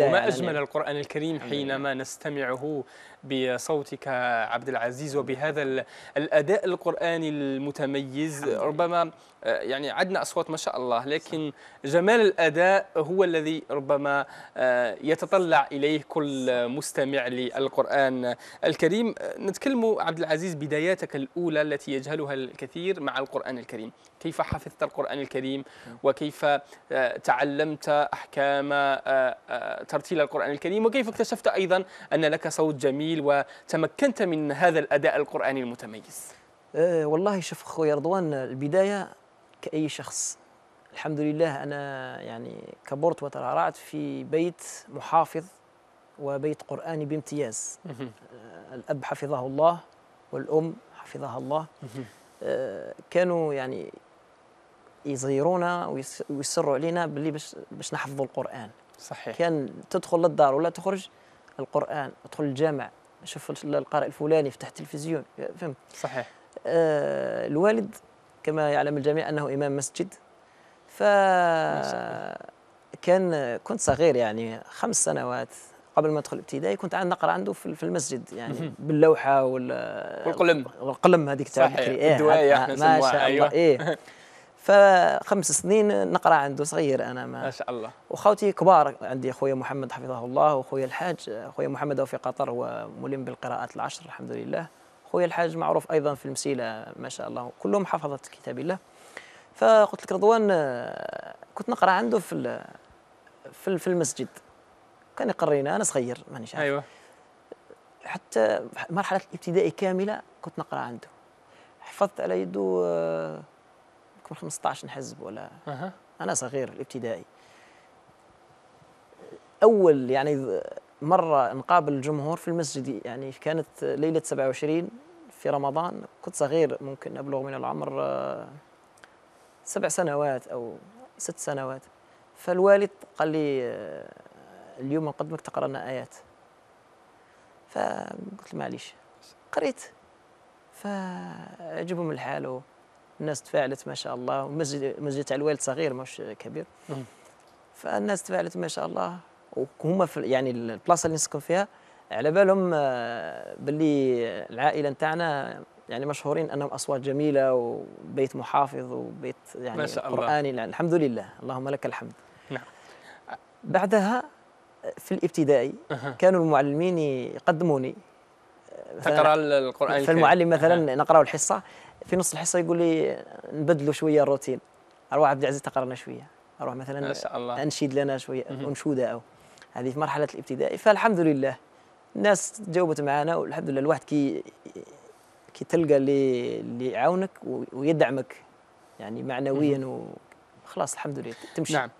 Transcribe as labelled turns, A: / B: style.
A: وما يعني أجمل
B: القرآن الكريم حينما نستمعه بصوتك عبد العزيز وبهذا الأداء القرآني المتميز ربما آه، يعني عدنا أصوات ما شاء الله لكن جمال الأداء هو الذي ربما آه، يتطلع إليه كل مستمع للقرآن الكريم نتكلم عبد العزيز بداياتك الأولى التي يجهلها الكثير مع القرآن الكريم كيف حفظت القرآن الكريم وكيف آه، تعلمت أحكام ترتيل القرآن الكريم وكيف اكتشفت أيضا أن لك صوت جميل وتمكنت من هذا الأداء القرآني المتميز
A: أه والله شوف خويا رضوان البداية كأي شخص الحمد لله أنا يعني كبرت وترعرعت في بيت محافظ وبيت قرآني بامتياز أه، الأب حفظه الله والأم حفظها الله أه، كانوا يعني يزيرونا ويصروا علينا باللي باش باش نحفظوا القران صحيح كان تدخل للدار ولا تخرج القران ادخل الجامع شوف القارئ الفلاني فتح التلفزيون فهمت صحيح آه الوالد كما يعلم الجميع انه امام مسجد ف كان كنت صغير يعني خمس سنوات قبل ما ادخل الابتدائي كنت عاد نقرا عنده في المسجد يعني باللوحه وال والقلم والقلم هذيك تاع إيه، الدوايه ما شاء الله أيوة. ايه فخمس سنين نقرا عنده صغير انا ما, شاء الله وخوتي كبار عندي خويا محمد حفظه الله وخويا الحاج خويا محمد هو في قطر هو ملم بالقراءات العشر الحمد لله خويا الحاج معروف ايضا في المسيله ما شاء الله كلهم حفظه كتاب الله فقلت لك رضوان كنت نقرا عنده في في المسجد كان يقرينا انا صغير مانيش عارف ايوه حتى مرحله الابتدائي كامله كنت نقرا عنده حفظت على يده كبر 15 نحزب ولا أه. انا صغير الابتدائي اول يعني مره نقابل الجمهور في المسجد يعني كانت ليله 27 في رمضان كنت صغير ممكن ابلغ من العمر آه، سبع سنوات او ست سنوات فالوالد قال لي آه، اليوم نقدمك تقرا لنا ايات فقلت معليش قريت فعجبهم الحال الناس تفاعلت ما شاء الله والمسجد المسجد تاع الوالد صغير مش كبير فالناس تفاعلت ما شاء الله وهما يعني البلاصه اللي نسكن فيها على بالهم آه، باللي العائله نتاعنا يعني مشهورين انهم اصوات جميله وبيت محافظ وبيت يعني ما شاء الله. قراني يعني الحمد لله اللهم لك الحمد نعم بعدها في الابتدائي كانوا المعلمين يقدموني
B: تقرا القران الكريم فالمعلم مثلا نعم.
A: نقرا الحصه في نص الحصه يقول لي نبدلوا شويه الروتين اروح عبد العزيز تقرا لنا شويه اروح مثلا الله. انشد لنا شويه انشوده او هذه في مرحله الابتدائي فالحمد لله الناس تجاوبت معنا والحمد لله الواحد كي كي تلقى اللي اللي يعاونك ويدعمك يعني معنويا وخلاص الحمد لله تمشي نعم